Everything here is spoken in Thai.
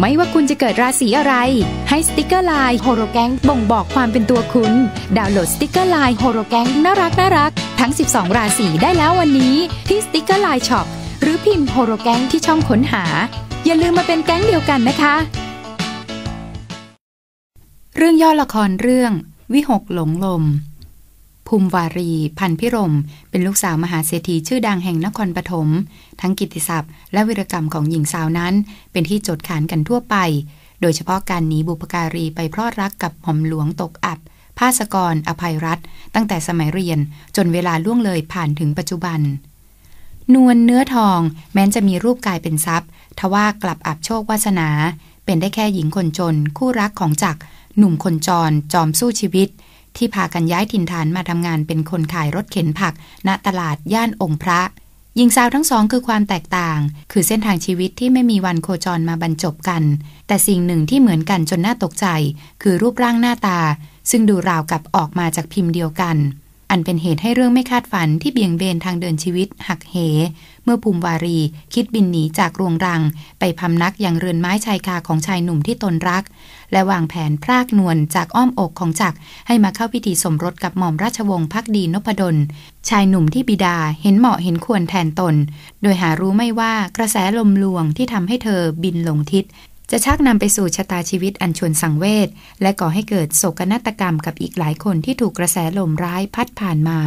ไม่ว่าคุณจะเกิดราศีอะไร ให้สติกเกอร์ลายโฮโรแกงบ่งบอกความเป็นตัวคุณ ดาวน์โหลดสติกเกอร์ลายโฮโรแกงน่ารักน่ารัก ทั้ง 12 ราศีได้แล้ววันนี้ ที่สติกเกอร์ลายช็อปหรือพิมพ์โฮโรแกงที่ช่องค้นหา อย่าลืมมาเป็นแก๊งเดียวกันนะคะ เรื่องย่อละครเรื่องวิหกหลงลมภูมิวารี พันพิรม เป็นลูกสาวมหาเศรษฐีชื่อดังแห่งนครปฐมทั้งกิตติศัพท์และวิรกรรมของหญิงสาวนั้น เป็นที่โจดขานกันทั่วไป โดยเฉพาะการหนีบุพการีไปเพราะรักกับหม่อมหลวงตกอับ ภาสกร อภัยรัตตั้งแต่สมัยเรียนจนเวลาล่วงเลยผ่านถึงปัจจุบัน นวลเนื้อทองแม้นจะมีรูปกายเป็นทรัพย์ ทว่ากลับอับโชควาสนา เป็นได้แค่หญิงคนจน คู่รักของจักหนุ่มคนจรจอมสู้ชีวิตที่พากันย้ายถิ่นฐานมาทำงานเป็นคนขายรถเข็นผัก ณตลาดย่านองค์พระหญิงสาวทั้งสองคือความแตกต่าง คือเส้นทางชีวิตที่ไม่มีวันโคจรมาบรรจบกัน แต่สิ่งหนึ่งที่เหมือนกันจนน่าตกใจ คือรูปร่างหน้าตา ซึ่งดูราวกับออกมาจากพิมพ์เดียวกันอันเป็นเหตุให้เรื่องไม่คาดฝันที่เบี่ยงเบนทางเดินชีวิตหักเหเมื่อภูมิวารี คิดบินหนีจากรวงรัง ไปพำนักอย่างเรือนไม้ชายคาของชายหนุ่มที่ตนรัก และวางแผนพรากนวลจากอ้อมอกของจักให้มาเข้าพิธีสมรสกับหม่อมราชวงศ์พักดีนพดลชายหนุ่มที่บิดาเห็นเหมาะเห็นควรแทนตน โดยหารู้ไม่ว่ากระแสลมลวงที่ทำให้เธอบินลงทิศจะชักนำไปสู่ชะตาชีวิตอันชวนสังเวชและก่อให้เกิดโศกนาฏกรรมกับอีกหลายคนที่ถูกกระแสลมร้ายพัดผ่านมา